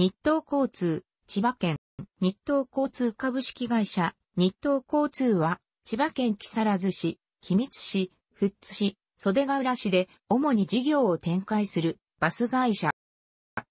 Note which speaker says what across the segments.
Speaker 1: 日東交通、千葉県、日東交通株式会社、日東交通は、千葉県木更津市、君津市、富津市、袖ヶ浦市で主に事業を展開するバス会社。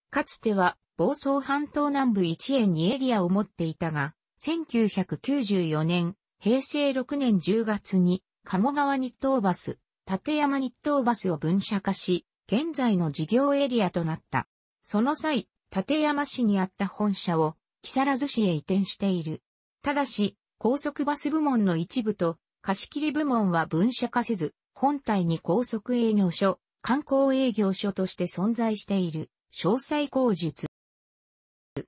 Speaker 1: かつては、房総半島南部1円2エリアを持っていたが、1994年、平成6年10月に、鴨川日東バス、立山日東バスを分社化し、現在の事業エリアとなった。その際、立山市にあった本社を、木更津市へ移転している。ただし、高速バス部門の一部と、貸切部門は分社化せず、本体に高速営業所、観光営業所として存在している。詳細口述。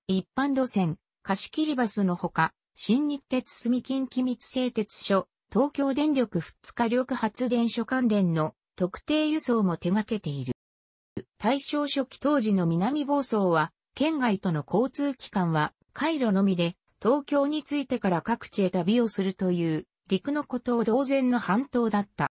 Speaker 1: 一般路線、貸切バスのほか、新日鉄住金機密製鉄所、東京電力二日力発電所関連の特定輸送も手掛けている。大正初期当時の南房総は、県外との交通機関は、回路のみで、東京に着いてから各地へ旅をするという、陸のことを同然の半島だった。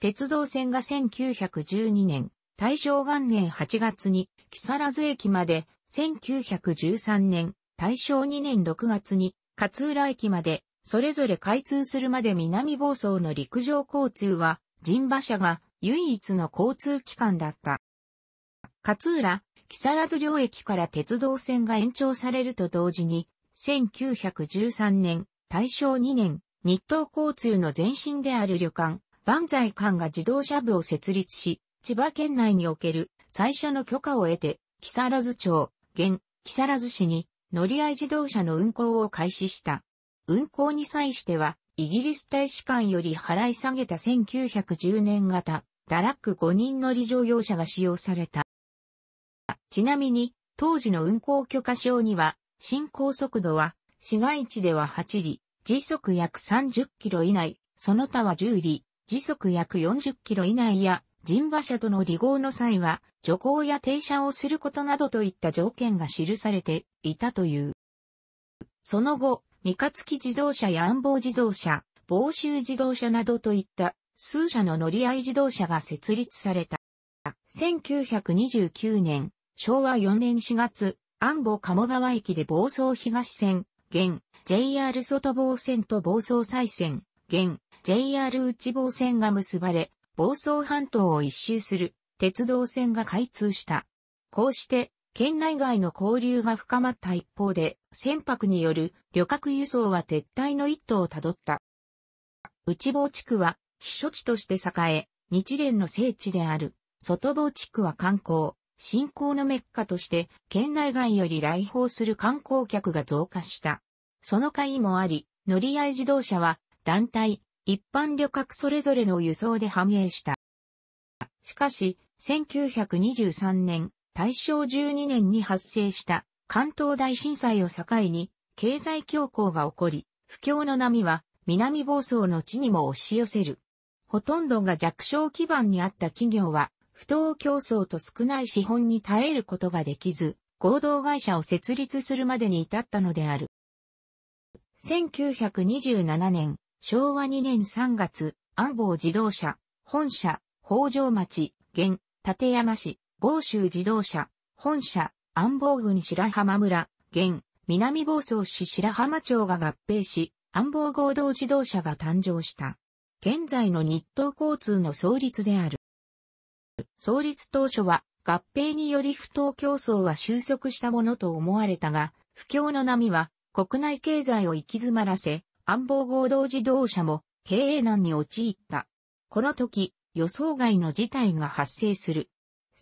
Speaker 1: 鉄道線が1912年、大正元年8月に、木更津駅まで、1913年、大正2年6月に、勝浦駅まで、それぞれ開通するまで南房総の陸上交通は、人馬車が唯一の交通機関だった。勝浦、木更津領駅から鉄道線が延長されると同時に、1913年、大正2年、日東交通の前身である旅館、万歳館が自動車部を設立し、千葉県内における最初の許可を得て、木更津町、現、木更津市に乗り合い自動車の運行を開始した。運行に際しては、イギリス大使館より払い下げた1910年型、ダラック5人乗り乗用車が使用された。ちなみに、当時の運行許可証には、進行速度は、市街地では8里、時速約30キロ以内、その他は10里、時速約40キロ以内や、人馬車との離合の際は、徐行や停車をすることなどといった条件が記されていたという。その後、三日月自動車や暗房自動車、房州自動車などといった数社の乗り合い自動車が設立された。1929年、昭和4年4月、安保鴨川駅で房総東線、現、JR 外房線と房総再線、現、JR 内房線が結ばれ、房総半島を一周する鉄道線が開通した。こうして、県内外の交流が深まった一方で、船舶による旅客輸送は撤退の一途をたどった。内房地区は避暑地として栄え、日蓮の聖地である。外房地区は観光、信仰のメッカとして、県内外より来訪する観光客が増加した。その会もあり、乗り合い自動車は、団体、一般旅客それぞれの輸送で繁栄した。しかし、1923年、大正12年に発生した関東大震災を境に、経済恐慌が起こり、不況の波は南房総の地にも押し寄せる。ほとんどが弱小基盤にあった企業は不当競争と少ない資本に耐えることができず、合同会社を設立するまでに至ったのである。1927年、昭和2年3月、安房自動車、本社、北条町、現、立山市、房州自動車、本社、安房郡白浜村、現、南房総市白浜町が合併し、安房合同自動車が誕生した。現在の日東交通の創立である。創立当初は合併により不当競争は収束したものと思われたが、不況の波は国内経済を行き詰まらせ、安保合同自動車も経営難に陥った。この時、予想外の事態が発生する。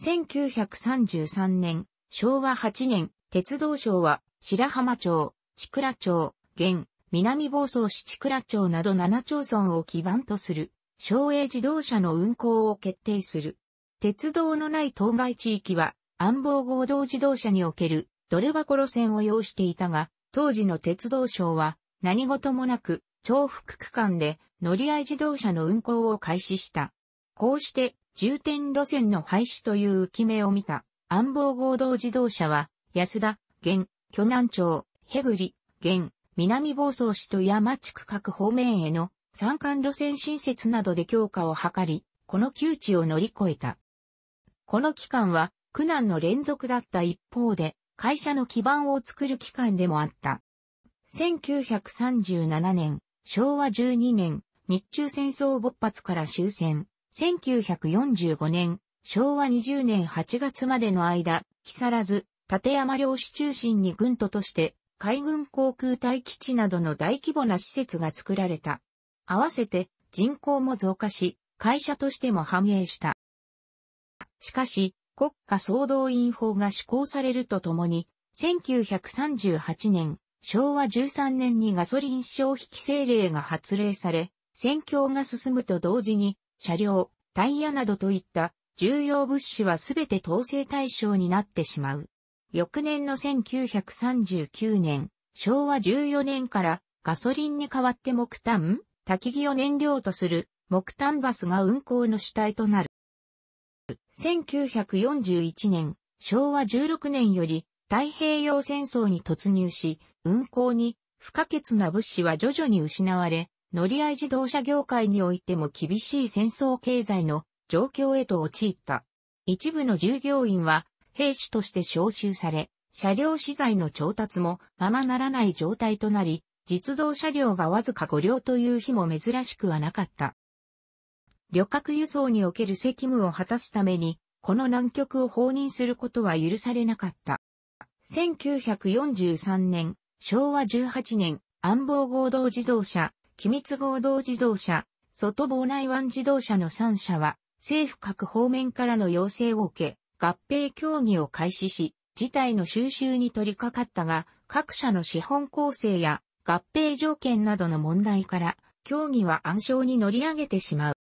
Speaker 1: 1933年、昭和8年、鉄道省は白浜町、千倉町、現、南房総市千倉町など7町村を基盤とする、省営自動車の運行を決定する。鉄道のない当該地域は、安房合同自動車におけるドル箱路線を要していたが、当時の鉄道省は何事もなく重複区間で乗り合い自動車の運行を開始した。こうして重点路線の廃止という浮き目を見た安房合同自動車は安田、現、巨南町、へぐり、現、南房総市と山地区各方面への山間路線新設などで強化を図り、この窮地を乗り越えた。この期間は苦難の連続だった一方で、会社の基盤を作る期間でもあった。1937年、昭和12年、日中戦争勃発から終戦。1945年、昭和20年8月までの間、木更津、立山漁師中心に軍都として、海軍航空隊基地などの大規模な施設が作られた。合わせて人口も増加し、会社としても繁栄した。しかし、国家総動員法が施行されるとともに、1938年、昭和13年にガソリン消費規制令が発令され、戦況が進むと同時に、車両、タイヤなどといった重要物資はすべて統制対象になってしまう。翌年の1939年、昭和14年からガソリンに代わって木炭、焚き木を燃料とする木炭バスが運行の主体となる。プ、1941年、昭和16年より太平洋戦争に突入し、運行に不可欠な物資は徐々に失われ、乗り合い自動車業界においても厳しい戦争経済の状況へと陥った。一部の従業員は兵士として招集され、車両資材の調達もままならない状態となり、実動車両がわずか5両という日も珍しくはなかった。旅客輸送における責務を果たすために、この南極を放任することは許されなかった。1943年、昭和18年、安防合同自動車、機密合同自動車、外房内湾自動車の3社は、政府各方面からの要請を受け、合併協議を開始し、事態の収集に取り掛かったが、各社の資本構成や合併条件などの問題から、協議は暗礁に乗り上げてしまう。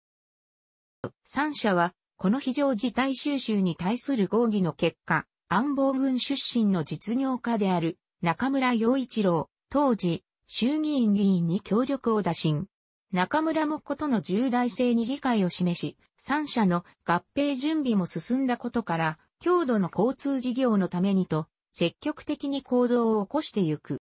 Speaker 1: 3社は、この非常事態収集に対する合議の結果、安保軍出身の実業家である中村洋一郎、当時、衆議院議員に協力を打診。中村もことの重大性に理解を示し、3社の合併準備も進んだことから、強度の交通事業のためにと、積極的に行動を起こしてゆく。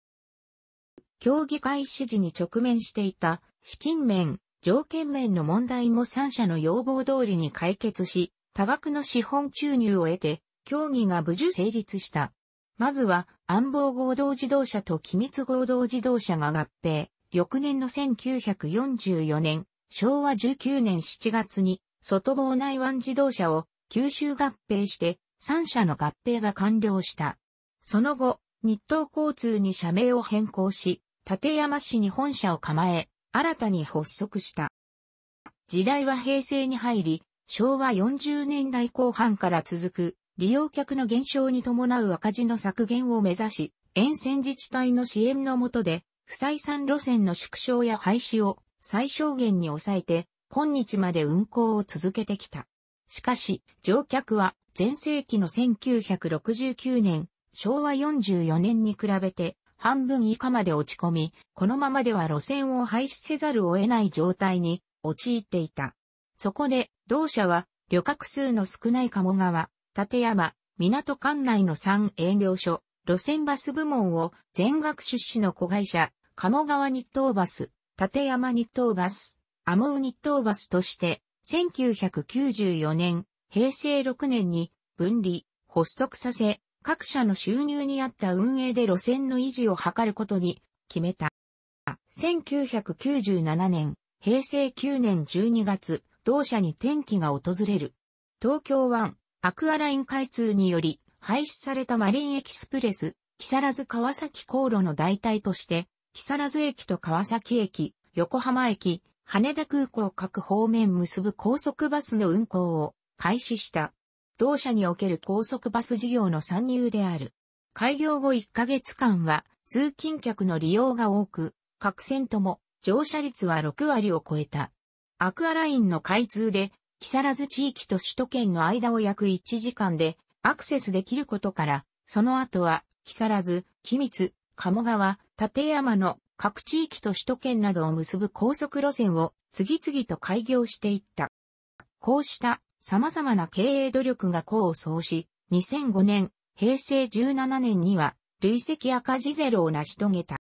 Speaker 1: 協議開始時に直面していた資金面、条件面の問題も三社の要望通りに解決し、多額の資本注入を得て、協議が無事成立した。まずは、安房合同自動車と機密合同自動車が合併、翌年の1944年、昭和19年7月に、外房内湾自動車を九州合併して、三社の合併が完了した。その後、日東交通に社名を変更し、立山市に本社を構え、新たに発足した。時代は平成に入り、昭和40年代後半から続く利用客の減少に伴う赤字の削減を目指し、沿線自治体の支援のもとで、不採算路線の縮小や廃止を最小限に抑えて、今日まで運行を続けてきた。しかし、乗客は前世紀の1969年、昭和44年に比べて半分以下まで落ち込み、このままでは路線を廃止せざるを得ない状態に陥っていた。そこで、同社は、旅客数の少ない鴨川、立山、港管内の3営業所、路線バス部門を全額出資の子会社、鴨川日東バス、立山日東バス、アモウ日東バスとして、1994年、平成6年に分離、発足させ、各社の収入に合った運営で路線の維持を図ることに決めた。1997年、平成9年12月、同社に転機が訪れる。東京湾、アクアライン開通により、廃止されたマリンエキスプレス、木更津川崎航路の代替として、木更津駅と川崎駅、横浜駅、羽田空港各方面結ぶ高速バスの運行を開始した。同社における高速バス事業の参入である。開業後1ヶ月間は通勤客の利用が多く、各線とも乗車率は6割を超えた。アクアラインの開通で、木更津地域と首都圏の間を約1時間でアクセスできることから、その後は、木更津、君津、鴨川、立山の各地域と首都圏などを結ぶ高速路線を次々と開業していった。こうした様々な経営努力が功を奏し、2005年、平成17年には、累積赤字ゼロを成し遂げた。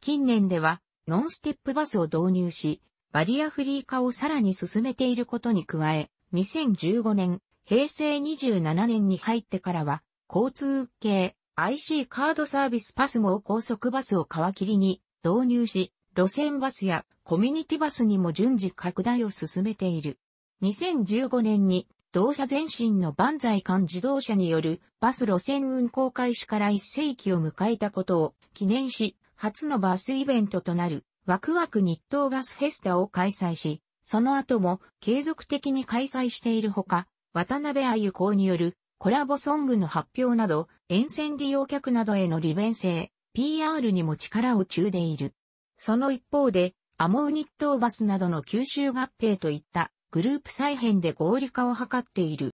Speaker 1: 近年では、ノンステップバスを導入し、バリアフリー化をさらに進めていることに加え、2015年、平成27年に入ってからは、交通系 IC カードサービスパスも高速バスを皮切りに導入し、路線バスやコミュニティバスにも順次拡大を進めている。2015年に同社前身の万歳間自動車によるバス路線運行開始から一世紀を迎えたことを記念し、初のバスイベントとなるワクワク日東バスフェスタを開催し、その後も継続的に開催しているほか、渡辺あゆ公によるコラボソングの発表など、沿線利用客などへの利便性、PR にも力を注でいる。その一方で、アモウ日東バスなどの吸収合併といったグループ再編で合理化を図っている。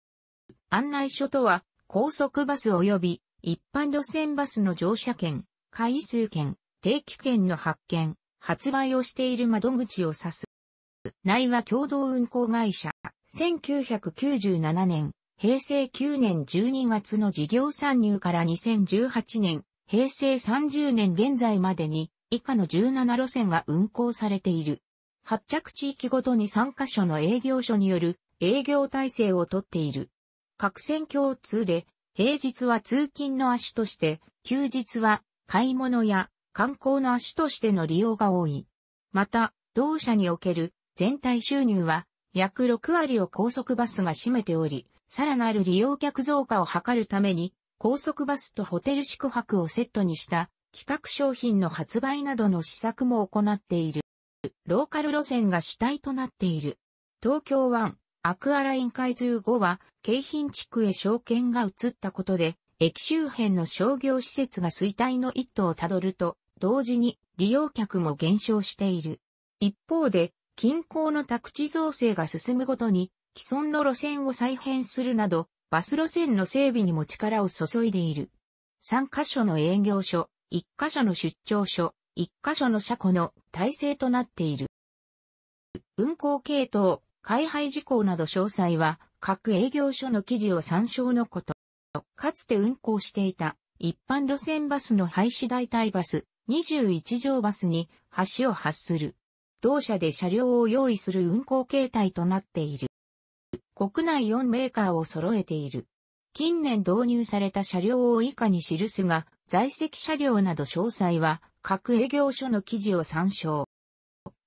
Speaker 1: 案内所とは、高速バス及び一般路線バスの乗車券、回数券、定期券の発券、発売をしている窓口を指す。内は共同運行会社、1997年、平成9年12月の事業参入から2018年、平成30年現在までに以下の17路線が運行されている。発着地域ごとに3カ所の営業所による営業体制をとっている。各線共通で、平日は通勤の足として、休日は買い物や観光の足としての利用が多い。また、同社における全体収入は約6割を高速バスが占めており、さらなる利用客増加を図るために、高速バスとホテル宿泊をセットにした企画商品の発売などの施策も行っている。ローカル路線が主体となっている。東京湾、アクアライン開通後は、京浜地区へ証券が移ったことで、駅周辺の商業施設が衰退の一途をたどると、同時に利用客も減少している。一方で、近郊の宅地造成が進むごとに、既存の路線を再編するなど、バス路線の整備にも力を注いでいる。3カ所の営業所、1カ所の出張所、一箇所の車庫の体制となっている。運行系統、開廃事項など詳細は各営業所の記事を参照のこと。かつて運行していた一般路線バスの廃止代替バス21条バスに橋を発する。同社で車両を用意する運行形態となっている。国内4メーカーを揃えている。近年導入された車両を以下に記すが、在籍車両など詳細は各営業所の記事を参照。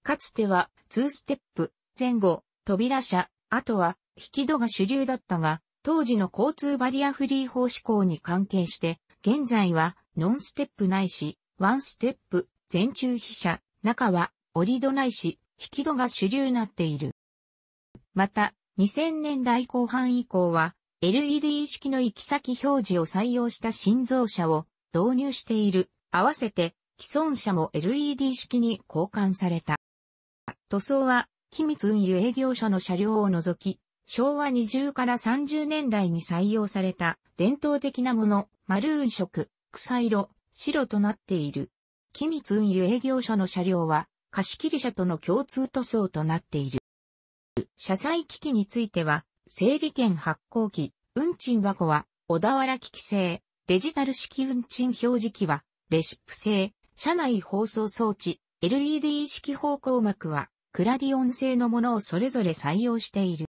Speaker 1: かつては、2ステップ、前後、扉車、あとは、引き戸が主流だったが、当時の交通バリアフリー法施行に関係して、現在は、ノンステップないし、ワンステップ、全中飛車、中は、折り戸ないし、引き戸が主流なっている。また、2000年代後半以降は、LED 式の行き先表示を採用した新造車を導入している。合わせて既存車も LED 式に交換された。塗装は、機密運輸営業所の車両を除き、昭和20から30年代に採用された伝統的なもの、マルーン色、草色、白となっている。機密運輸営業所の車両は、貸切車との共通塗装となっている。車載機器については、整理券発行機、運賃箱は、小田原機器製、デジタル式運賃表示機は、レシップ製、車内放送装置、LED 式方向膜は、クラディオン製のものをそれぞれ採用している。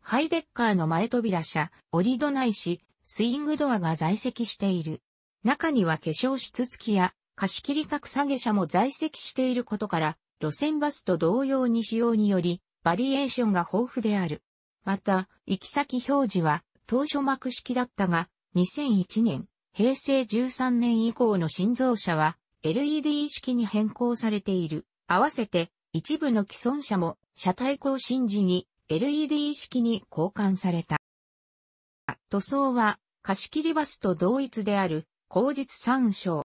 Speaker 1: ハイデッカーの前扉車、折り戸内いし、スイングドアが在籍している。中には化粧室付きや、貸切格下げ車も在籍していることから、路線バスと同様に仕様により、バリエーションが豊富である。また、行き先表示は、当初幕式だったが、2001年、平成13年以降の新造車は、LED 式に変更されている。合わせて一部の既存車も車体更新時に LED 式に交換された。塗装は貸切バスと同一である口実参照。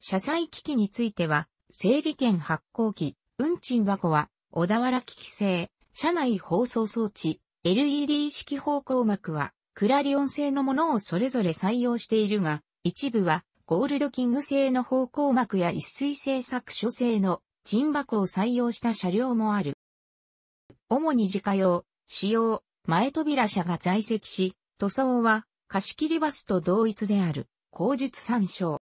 Speaker 1: 車載機器については整理券発行機、運賃箱は小田原機器製、車内放送装置、LED 式方向幕はクラリオン製のものをそれぞれ採用しているが、一部はゴールドキング製の方向膜や一水製作所製の沈箱を採用した車両もある。主に自家用、使用、前扉車が在籍し、塗装は貸切バスと同一である、口述参照。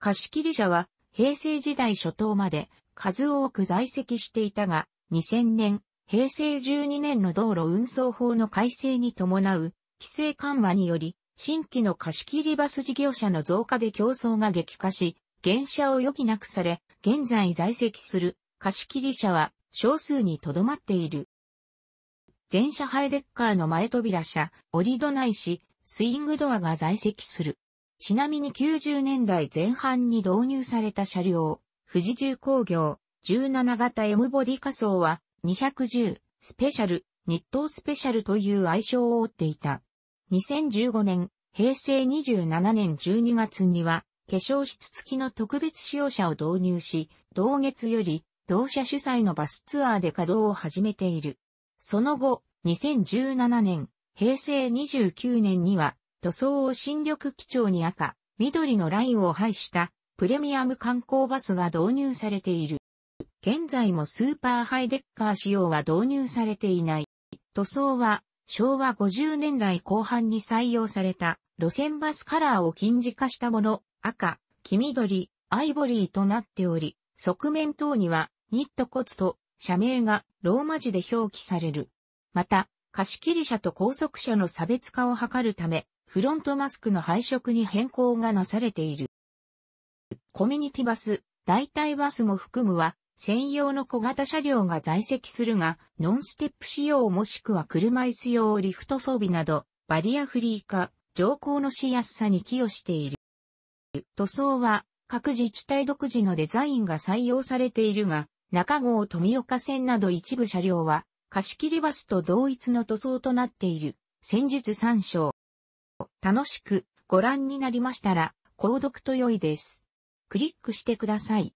Speaker 1: 貸切車は平成時代初頭まで数多く在籍していたが、2000年、平成12年の道路運送法の改正に伴う規制緩和により新規の貸切バス事業者の増加で競争が激化し、減車を余儀なくされ、現在在籍する貸切者は少数にとどまっている。全車ハイデッカーの前扉車、折り戸内いし、スイングドアが在籍する。ちなみに90年代前半に導入された車両、富士重工業、17型 M ボディ仮想は210、スペシャル、日東スペシャルという愛称を追っていた。2015年、平成27年12月には、化粧室付きの特別使用車を導入し、同月より、同社主催のバスツアーで稼働を始めている。その後、2017年、平成29年には、塗装を新緑基調に赤、緑のラインを配したプレミアム観光バスが導入されている。現在もスーパーハイデッカー仕様は導入されていない。塗装は昭和50年代後半に採用された路線バスカラーを近似化したもの、赤、黄緑、アイボリーとなっており、側面等にはニットコツと社名がローマ字で表記される。また、貸切車と高速車の差別化を図るため、フロントマスクの配色に変更がなされている。コミュニティバス、代替バスも含むは、専用の小型車両が在籍するが、ノンステップ仕様もしくは車椅子用リフト装備など、バリアフリー化、乗降のしやすさに寄与している。塗装は各自治体独自のデザインが採用されているが、中郷富岡線など一部車両は貸切バスと同一の塗装となっている。先日参照。楽しくご覧になりましたら、購読と良いです。クリックしてください。